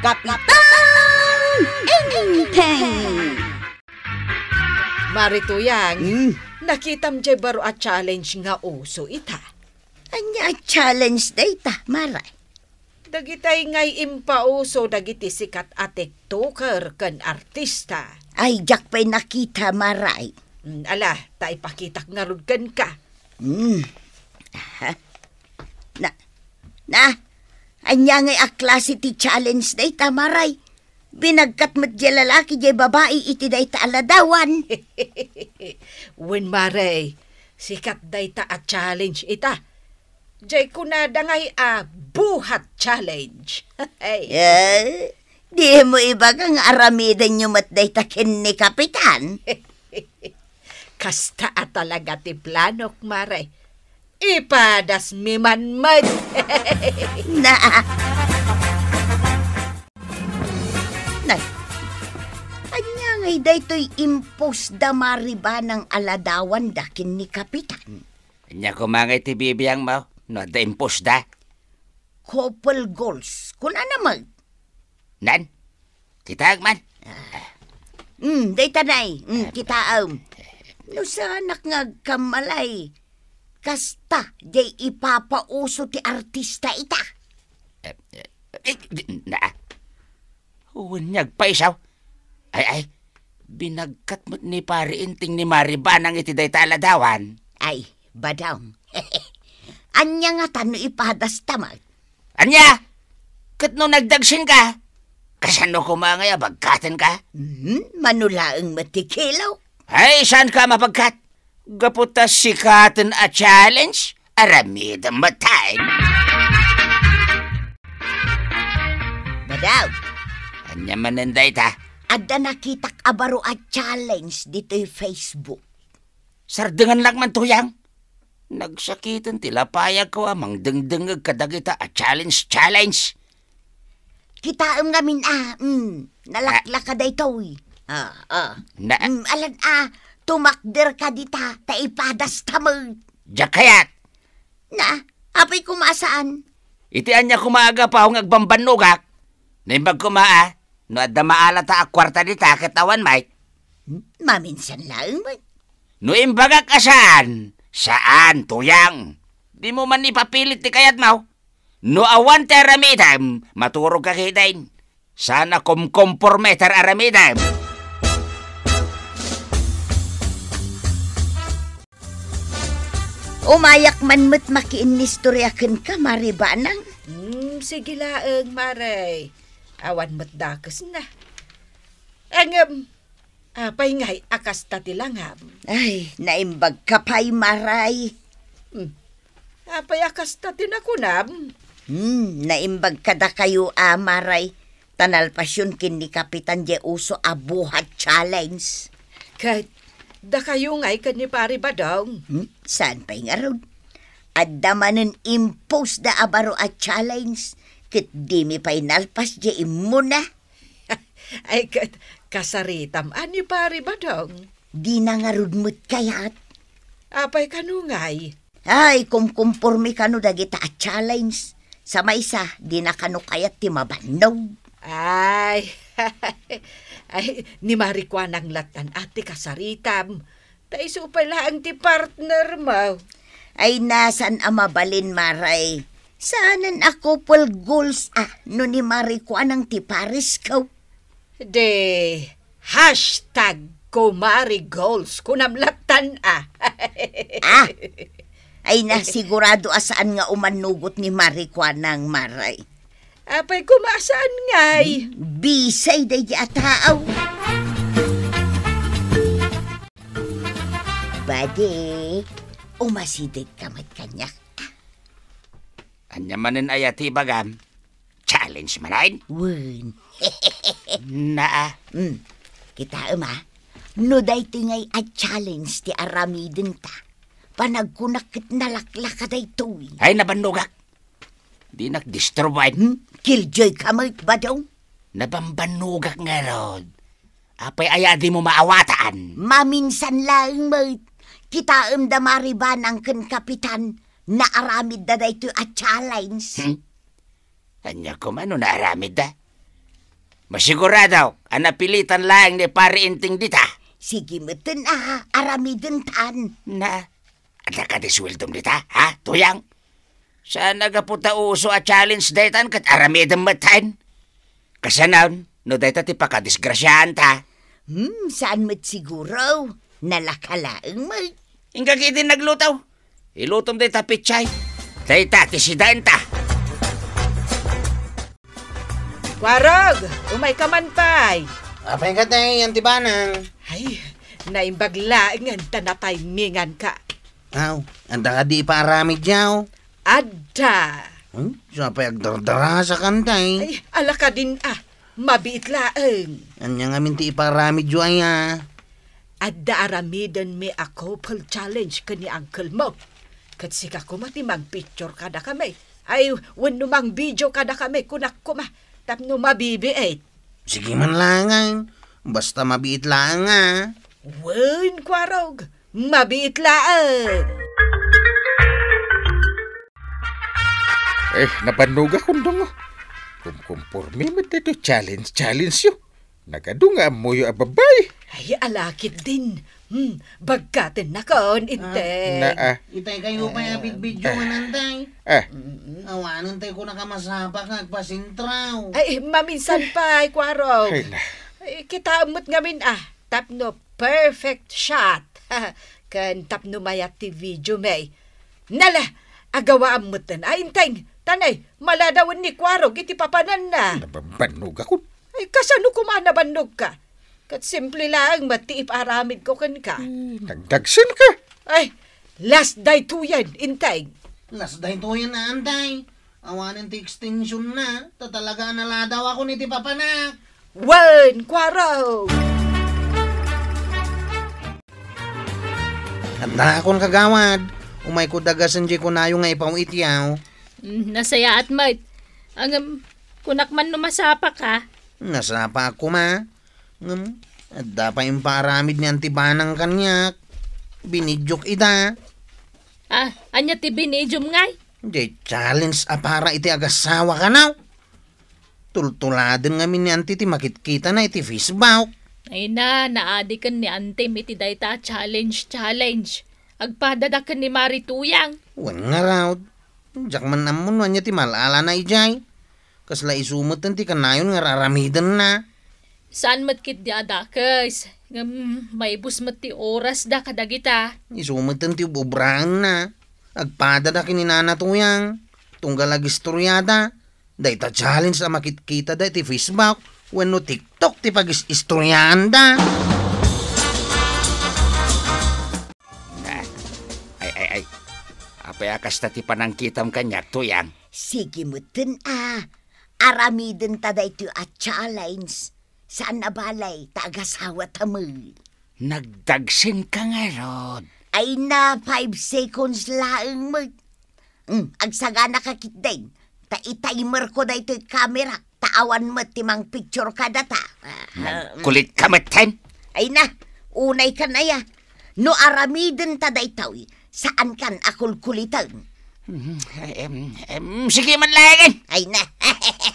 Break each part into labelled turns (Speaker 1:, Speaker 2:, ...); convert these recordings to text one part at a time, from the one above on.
Speaker 1: Kapitan Inteng! Marituyang, mm. nakitam jay baro a challenge nga uso ita. Anya challenge da ita, Mara. Dagitay ngay impauso dagiti sikat a tiktoker ken artista.
Speaker 2: Ay, jak pa'y nakita, Maray. Mm,
Speaker 1: ala, ta ipakitak nga rudgan ka.
Speaker 2: Mm. Aha. Na, na, Anya ngay akla ti challenge day tamaray. Binagkat met di lalaki di babae iti day
Speaker 1: taaladawan. Wen maray, sikat day ta a challenge ita. Jay kunada ngay a buhat challenge.
Speaker 2: hey. Yeah. Di mo iba kang aramidan nyo matday takin ni Kapitan.
Speaker 1: Kasta talaga ti planok, Mare ipadasmi man mad. na. Nay, anya ngay daytoy
Speaker 2: impos da mariba ng aladawan dakin ni Kapitan.
Speaker 3: Anya ko mga iti bibiyang mo, no da impos da.
Speaker 2: Couple goals, kuna ana Nan, kitag man. Ah. Mm, day tanay, mm, kita um. No sa anak nga kamalay, Kasta, jay ipapauso ti artista ita. Eh, eh,
Speaker 3: eh na. Huwanyag pa isaw. Ay, ay. Binagkat mo't ni pare inting ni Maribanang iti day taladawan. Ay, badaw.
Speaker 2: Anya nga tano ipadas tamag. Anya! Kat no nagdagsin ka? Kasano ko kumangay abagkatan ka? Mm, manulaang
Speaker 3: matikilaw. Ay, saan ka mapagkat? Gaputa sikatan a challenge, aramida matay.
Speaker 2: Badaw, anya mananday ta? Ada nakita abaro a challenge dito yung Facebook. Sardengan lang man tuyang.
Speaker 3: Nagsakitan tila payag ko amang ah. dengdengag kadagita a ah. challenge challenge.
Speaker 2: Kita ang namin ah, mm, nalaklaka ah. day to eh. Ah, ah. Na, mm, alan ah, tumakder ka dita, taipadas tamag. Jakayat! Na, apay kumasaan. Itian niya kumaga pa hong agbambanugak.
Speaker 3: Naimbag kumaa, no adda maala ta akwarta dita kitawan, Mike.
Speaker 2: Maminsan lang, Mike.
Speaker 3: No imbagak asaan? Saan, tuyang? Di mo man ipapilit ni kayat mau. No awan teramitam, maturo ka kitain. Sana kumkomformeter ter aramidam.
Speaker 2: Umayak man mo't makiinistoryakan ka, Mare Banang.
Speaker 1: Hmm, sige laeng, Mare. Awan mo't dakas na. Angam, apay ah, nga'y akas tatilangam. Ay, naimbag ka pa'y Maray. Hmm.
Speaker 2: Apay ah, akas tatinakunam. Hmm, naimbag ka da kayo, ah, Maray. Tanal pasyon kin ni Kapitan Jeuso Abuhat Challenge. Kahit Da kayo nga ikan ni pari ba daw? Hmm? Saan pa nga ron? At damanan impose da abaro at challenge kit di mi pa
Speaker 1: inalpas di imuna. Ay kat kasaritam ani ah, pari ba daw? Di na nga rudmut kayat. Apay kanungay.
Speaker 2: Ay, kumkumpormi kanu dagita a challenge. Sa maysa, di na kanu kayat ti
Speaker 1: Ay, Ay, ni Marikwan ang latan ati kasaritam. Taiso pala ang ti partner mo. Ay
Speaker 2: nasan amabalin maray. Saanan ako pul goals ah no ni Marikwan ang ti Paris ko. De hashtag ko marigoals kunamlatan ah. ah, ay nasigurado asaan ah, nga umanugot ni Marikwan ang maray. Apay kumasaan ngay. Bisay day ataaw. Badik, umasidig kamat kanya.
Speaker 3: Anya manin ayati bagam. Challenge
Speaker 2: manain. Wun. Na. Mm. Kita ama. No day tingay a challenge ti aramidin ta. Panagkunakit nalaklaka day to. Ay nabandugak. Di nakdisturbain. Hmm? Killjoy ka mo ba daw? Nabambanugak nga rod. Apay ayadi mo maawataan. Maminsan lang mo. Kita am damari ang ken kapitan na aramid da dayto at challenge? Hmm?
Speaker 3: Anya ko man ano na aramid da? Masigurado, anapilitan lang ni pare inting dita. Sige mo na, ah, aramidin tan. Na, ada ka diswildom dita, ha? Tuyang? Saan nagaputa uuso a challenge daytan kat aramidang matan? Kasanan, no dayta ti pakadisgrasyahan ta. Hmm, saan mo't siguro? Nalakalaang mo. Ingkagitin naglutaw. Ilutom dayta pichay. Dayta, tisidenta.
Speaker 1: Warog, umay ka man pay. Apay ka tayo yan, tibanang. Ay, naimbagla, ngan tanapay mingan ka.
Speaker 4: Aw, anda ka di parami diyaw.
Speaker 1: Adda.
Speaker 4: Huh? Siapa yung dardara sa kantay? Ay,
Speaker 1: ala ka din ah. Mabiit laeng.
Speaker 4: Anya nga minti iparami jo ay ah.
Speaker 1: Adda aramidan me a couple challenge kani uncle mo. Kat sika ko matimang picture kada kami. Ay, wano mang video kada kami kunak ko ma. Tapno mabibiit. Sige man
Speaker 4: langan. Basta mabiit lang ah.
Speaker 1: Wen kwarog. Mabiit laeng.
Speaker 5: Eh, nabanog akong dungo. Kumkumpormi mo dito challenge, challenge yo. Nagadunga mo yo ababay. Ay,
Speaker 1: alakit
Speaker 4: din. Hmm, bagkatin na kaon, intay. Ah, na, ah. Itay kayo pa yung bidbidyo eh. eh. eh. ah, nantay. Ah. Awanan tayo ko nakamasapak nagpasintraw. Ay, maminsan pa, ay, kwaro. Ay, na. Ay, kitaamot ngamin, ah. Tapno,
Speaker 1: perfect shot. kan tapno maya ti video, may. Nala, agawaan mo tan. Ay, ah, intay, Tanay, maladawan ni Kwaro, giti papanan na.
Speaker 5: Nababanog ako.
Speaker 1: Ay, kasano kumanabanog ka? Kat simple lang, matiip
Speaker 4: aramid ko kan ka. Eh,
Speaker 5: nagdagsim
Speaker 4: ka. Ay, last day to yan, intay. Last day to yan na, antay. Awanin ti extension na. Tatalaga na ladaw daw ako ni ti papanak. Juan Kwaro! Handa akong kagawad. Umay ko dagasan di ko na yung nga ipawitiyaw.
Speaker 6: Mm, nasaya at mag... Ang um, kunak man numasapa ka.
Speaker 4: Nasapa ako ma. Um, at dapat yung paramid ni Antibanang kanyak. Binidyok ita.
Speaker 6: Ah, anya ti binidyom ngay?
Speaker 4: Di challenge a para iti agasawa ka na. Tultuladin ngamin ni Auntie ti makikita na iti Facebook.
Speaker 6: Ay na, naadikan ni Auntie iti dayta challenge challenge. Agpadadakan ni Marituyang.
Speaker 4: Wan nga raw, Jakman namun wanya ti malala na ijay. Kasla isumot ti kanayon nga raramidan na.
Speaker 6: Saan matkit di adakas? Ngam, may bus ti oras da kadagita.
Speaker 4: Isumot ti bubraan na. Agpada da kininana tuyang. Tunggal agistoryada. Day ta challenge na makitkita da ti Facebook. Wano TikTok ti pag-istoryaan da.
Speaker 3: peakas tati panangkitam kanyak tuyang.
Speaker 2: Sige mutin ah. Aramidin tada ito at challenge. Saan na balay tagasawa tamoy? Nagdagsin
Speaker 3: ka nga ron.
Speaker 2: Ay na, five seconds lang hmm, mag... Mm, agsaga na kakit din. Ta-itimer ko na ito camera. Taawan mo timang picture ka data.
Speaker 3: Nagkulit ah, ah, mm. ka matin?
Speaker 2: Ay na, unay ka na ya. No aramidin tada itaw eh Saan kan akulkulitan? Um, um, sige man lang. Ay na.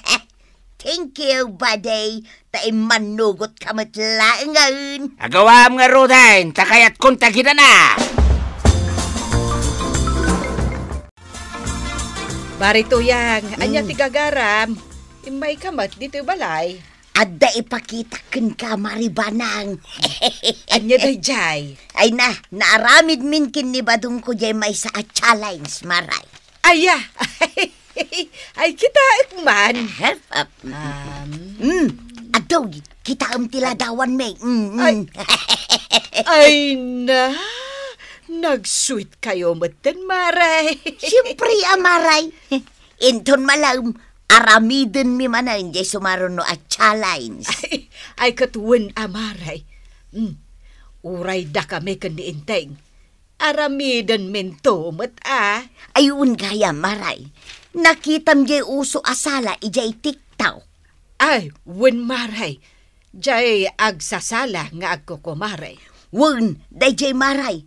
Speaker 2: Thank you, buddy. Tay manugot ka matlaangan.
Speaker 3: Agawa
Speaker 1: mga rudain, takayat kong tagina na. Barito yang, anya mm. tigagaram. Imay kamat dito balay. Adda ipakita ken ka maribanang.
Speaker 2: Anya day jay? Ay na, naaramid min kin ni badong ko jay may sa challenge maray. Aya. Ay kita ikman. Help up. Um, mm. Adaw, kita ang tiladawan may. Mm, mm. ay, ay na. Nagsuit kayo matan, Maray. Siyempre, Amaray. Ah, Inton malam, aramiden mi mana inje
Speaker 1: sumaruno a challenge. Ay, ay katuwin amaray. Mm. Uray da kami kaniinteng. Aramiden minto mat ah.
Speaker 2: Ayun gaya maray. Nakitam jay uso asala ijay tiktaw.
Speaker 1: Ay, win maray. Jay agsasala nga agkukumaray. Win, day jay maray.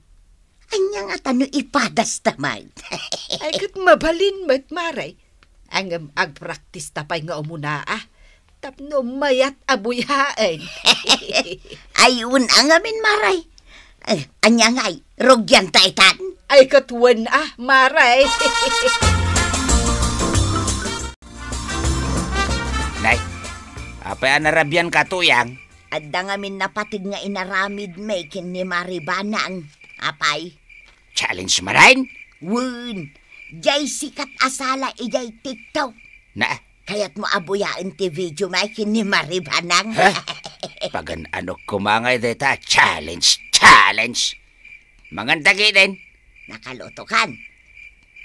Speaker 1: Anya nga tano ipadas tamay. ay, kat mabalin mat maray ang agpraktis tapay nga umuna ah. Tapno mayat abuyhaan. Ayun ang amin
Speaker 2: maray. Eh, anya ngay, rogyan taitan. Ay katuan ah, maray. Nay, apay anarabian katuyang. Adda nga min napatig nga inaramid may kin ni Maribanang, apay. Challenge marain? Wun, Jay sikat asala ijay tiktok. Na? Kayat mo abuyain ti video may kinimaribanang. Ha?
Speaker 3: Pagan ano kumangay deta, challenge, challenge. Mangandagi din. Nakaluto kan.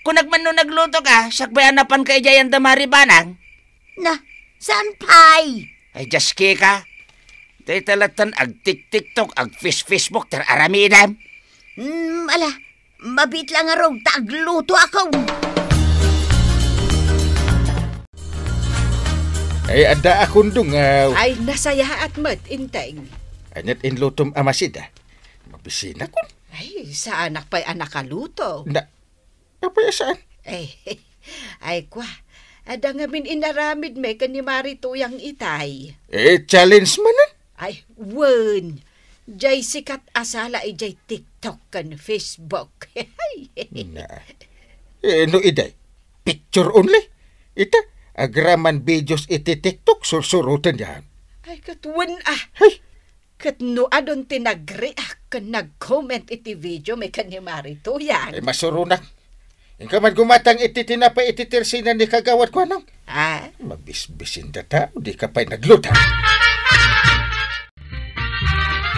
Speaker 3: Kung nagman no nagluto ka, sakbay anapan ka ijay ang damaribanang. Na, saan pay? Ay, just ka. Day talatan ag tik tiktok ag fish facebook
Speaker 2: tar aramidam. Hmm, ala, Mabit lang araw, tagluto
Speaker 1: ako.
Speaker 5: Ay, ada akong dungaw. Ay,
Speaker 1: nasaya at mat, inteng.
Speaker 5: Anyat inlutom amasid, ah. Mabisina ko.
Speaker 1: Ay, sa anak pa'y anak luto. Na, napaya saan? Eh, ay, ay, kwa. Ada nga min inaramid me kanimari tuyang itay.
Speaker 5: Eh, challenge
Speaker 1: manan? Ay, wun. Jay sikat asala ay jay TikTok kan Facebook. na.
Speaker 5: Eh, no iday? Picture only? Ita, agraman videos iti TikTok sursurutan yan.
Speaker 1: Ay, katwan ah. Hey. no adon tinagreak ah, kan nag-comment iti video may to yan. Ay,
Speaker 5: masurunak. Ingka man gumatang iti tinapa iti tirsina ni kagawat ko anong? Ah? Mabisbisin da tao, di ka pa'y nagluta.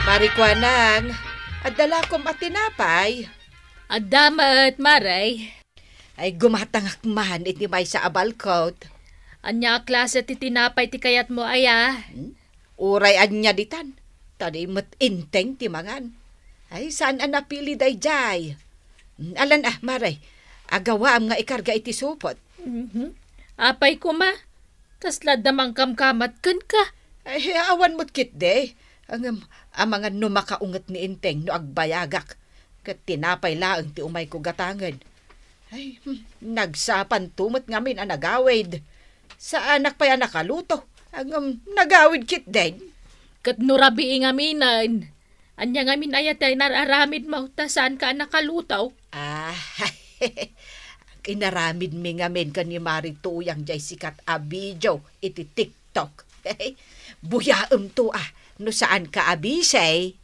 Speaker 5: Marikwanang,
Speaker 1: adala kom at tinapay. Adama maray. Ay gumatangak man iti may sa abalkot. Anya klase ti tinapay ti kayat mo aya. Hmm? Uray anya ditan. Tadi met inteng ti mangan. Ay saan an napili day hmm, Alan ah maray. Agawa am nga ikarga iti supot. Mm-hmm. Apay kuma. Kasla damang kamkamat kan ka. Ay awan mo't kit de. Ang, ang mga numakaungat ni Inteng no agbayagak. Kat tinapay laang ti umay ko gatangan. Ay, hmm, nagsapan tumot ngamin ang nagawid. Sa anak pa yan nakaluto. Ang um, nagawid kit din. Kat nurabi ngaminan. Anya ngamin ayatay nararamid mo ta saan ka nakalutaw. Ah, kinaramid mi ngamin ka ni Marituyang jay sikat abidyo iti TikTok. Buyaam to ah no saan ka abisay.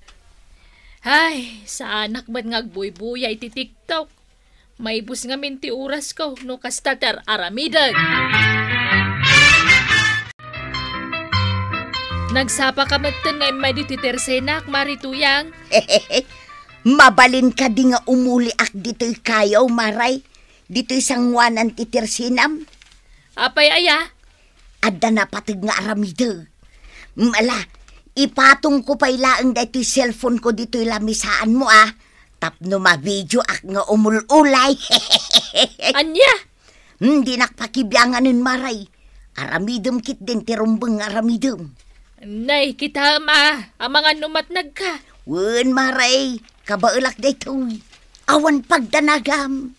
Speaker 1: Ay, sa anak man nga buy-buyay ti TikTok. May bus nga minti
Speaker 6: oras ko no kastater aramidag. Nagsapa ka matin nga may diti tersenak, marituyang.
Speaker 2: Mabalin ka di nga umuli ak dito'y kayo, maray. Dito'y sangwanan ti tersinam.
Speaker 6: Apay aya?
Speaker 2: Adda na patig nga aramida. Mala, Ipatong ko pa ilaang dito'y cellphone ko dito'y lamisaan mo ah. Tapno video ak nga umululay. Anya? Hindi hmm, nakpakibyanganin maray. Aramidom kit din
Speaker 6: tirumbang aramidom. Nay, kita ma, amangan numatnag ka.
Speaker 2: Wen maray, kabaulak daytoy. Awan pagdanagam.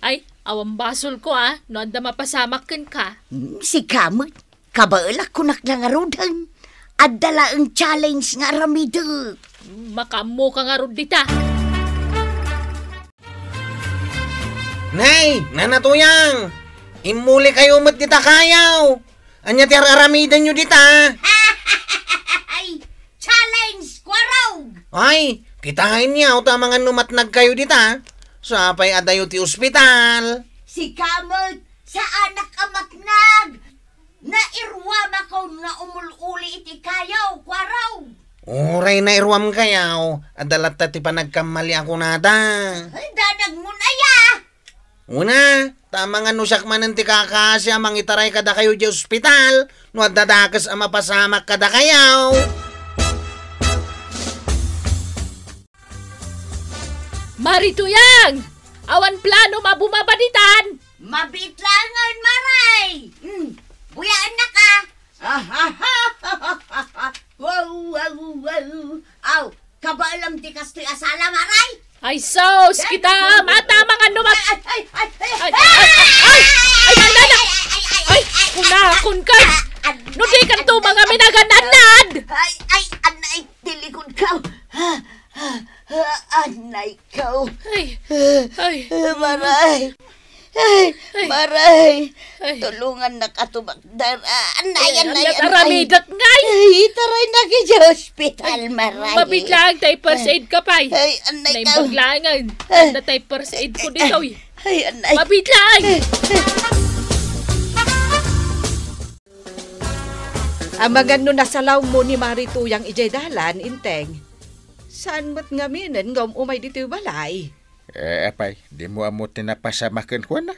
Speaker 6: Ay, awan basol ko ah, noanda mapasamakin ka. Hmm,
Speaker 2: si kamot, kabaulak ko naklangarudan. Adala ang challenge nga ramido.
Speaker 6: Makamo ka nga ron dita.
Speaker 4: Nay, nanatuyang! Imuli kayo mat dita kayaw! Anya ti aramidan nyo dita!
Speaker 2: challenge, kwarog!
Speaker 4: Ay, kitahin niya o tamangan numatnag kayo dita. Sapay adayo ti ospital.
Speaker 2: Si Kamot, sa anak amaknag, na irwam ako na umululi iti kayaw kwaraw.
Speaker 4: Uray na irwam kayaw, adalat ti panagkamali ako nata.
Speaker 2: Danag mo na ya!
Speaker 4: Una, tama nga nusak man ang tikakasi amang itaray kada kayo di ospital, no dadakas ang mapasamak kada kayaw. Marituyang! Awan plano
Speaker 6: mabumabaditan!
Speaker 2: Mabitlangan maray! Mm. Kuya, anak ka! Ah, ah, ah, ah, ah, ah. Wow, wow, wow. Aw, kabaalam di kas ti asala, maray!
Speaker 6: Ay, sos! Kita! Mata, ka numat! Ay, ay, ay, ay, ay, ay, ay, ay, ay, ay, ay, ka!
Speaker 2: Nudi kan to mga minagananad! Ay, ay, anay, tilikon ka! Anay ka! Ay, ay, maray! Ay, maray. Ay. Tulungan na katubagdar. Anayan ah, na yan. Taramidak
Speaker 6: ngay. Ay, taray na kayo sa hospital, maray. Mabiglang tayo first aid ka pa. Ay, anay ka. Naibaglangan. Na tayo first aid ko dito. Eh. Ay, anay.
Speaker 1: Mabiglang. Amagan magano nasalaw mo ni Marituyang ijay dalan, inteng. Saan mo't ngaminan ngam umay dito balay?
Speaker 5: Eh, apay, di mo amo tinapasamakan ko na.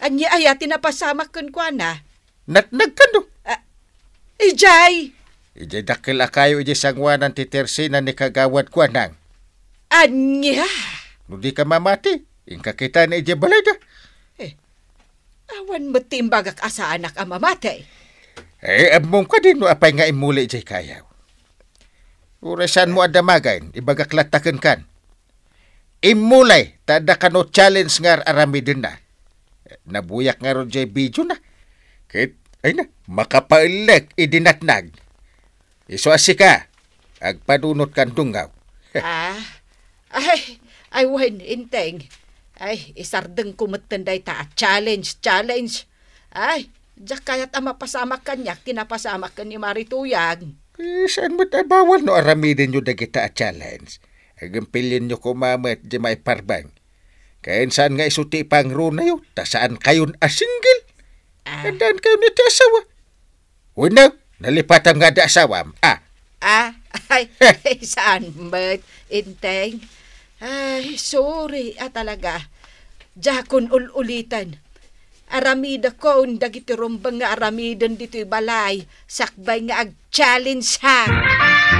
Speaker 1: Anya aya ah, tinapasamakan ko na? Natnag ka no? Uh, ah, ijay!
Speaker 5: Ijay dakil akayo ijay sangwan ang titersinan ni kagawad ko nang.
Speaker 1: Anya!
Speaker 5: No di ka mamati, ingka kita na ijay balay
Speaker 1: da. Eh, awan mo timbagak asa anak ang mamatay.
Speaker 5: Eh, among ka din no apay nga imuli ijay kayaw. Urasan mo adamagain, ibagaklatakan kan imulay ta da kano challenge nga arami din na. Nabuyak nga ron jay video na. Kit, ay na, makapailek idinatnag. Iso asi ka, agpanunot kang dungaw.
Speaker 1: ah, ay, ay wen inteng. Ay, isardeng kumatanday ta challenge, challenge. Ay, Diyak kaya't ang mapasama kanya, kinapasama ka ni Marituyag.
Speaker 5: Eh, saan mo eh, bawal no aramidin nyo na kita a ah, challenge? Agampilin nyo ko mamat di may parbang. Kain saan nga isuti pang runa yun, ta saan kayon asinggil? Ah. Tandaan kayo na asawa. Winaw, nalipatan nga da asawa. Ah.
Speaker 1: Ah, eh. ay, saan ba't, inteng? Ay, sorry, ah talaga. Jakon ululitan. Aramida ko, undag itirumbang nga aramidan dito'y balay. Sakbay nga ag-challenge ha. Ah!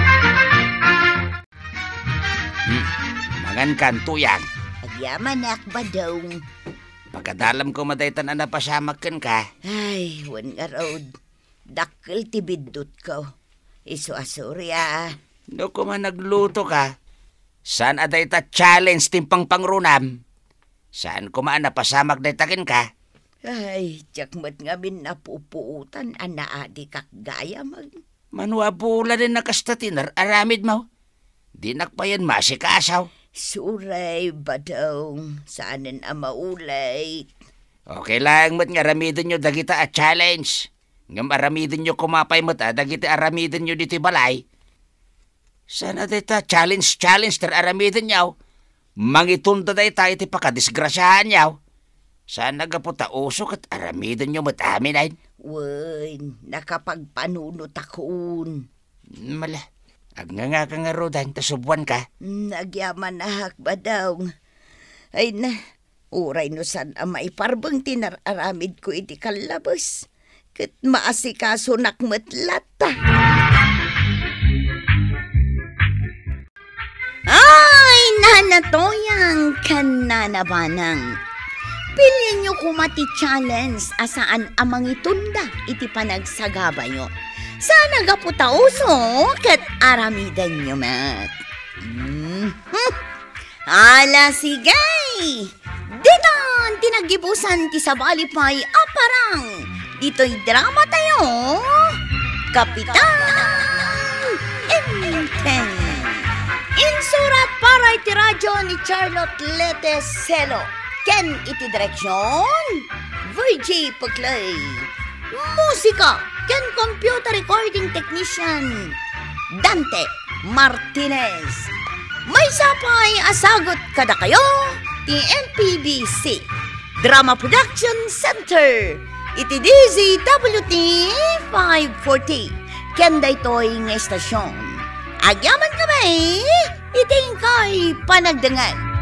Speaker 3: Mangan kan, tuyang.
Speaker 2: Agyaman ak ba daw?
Speaker 3: Pagkadalam ko madaytan na napasamakan ka.
Speaker 2: Ay, wan nga road. Dakil tibidot ko. Isu asurya. Ah. No ko man nagluto
Speaker 3: ka. Saan aday ta challenge timpang pangrunam? Saan ko maan napasamak daytakin ka?
Speaker 2: Ay, tsakmat nga min napupuutan ana adi ah, kakgaya mag.
Speaker 3: Manwabula din nakastatinar aramid mo. Di nakpayan masikasaw. Suray, badong, sanin ang maulay. Okay lang, mat nga aramidin nyo dagita a challenge. Nga aramidin nyo kumapay mat a ah, dagita aramidin nyo diti balay. Sana dita challenge challenge ter aramidin nyo. Mangitunda day tayo ti pakadisgrasyahan nyo. Sana gaputa usok at aramidin nyo mat amin ah, ay. Uy,
Speaker 2: nakapagpanunot akoon. Mala, Agnganga ka nga rodan, tasubuan ka. Mm, nagyaman na hakba daw. Ay na, uray no san ang maiparbang tinararamid ko iti kalabas. Kat maasikaso nakmatlat ta. Ay, nanatoyang kananabanang. Pili nyo kumati challenge asaan amang itunda iti panagsagabayo sana gaputa uso ket aramidan nyo mat. Hmm. Ala sigay! Ditan tinagibusan ti sabali pa'y aparang. Dito'y drama tayo, Kapitan Inten. Insurat para iti radyo ni Charlotte Letes Selo. Ken iti direksyon? Virgie Pagklay. Musika! Can Computer Recording Technician Dante Martinez. May sapay asagot kada kayo TNPBC Drama Production Center iti DZWT 540 ken daytoy nga estasyon. Agyaman kami, iting kay panagdangan.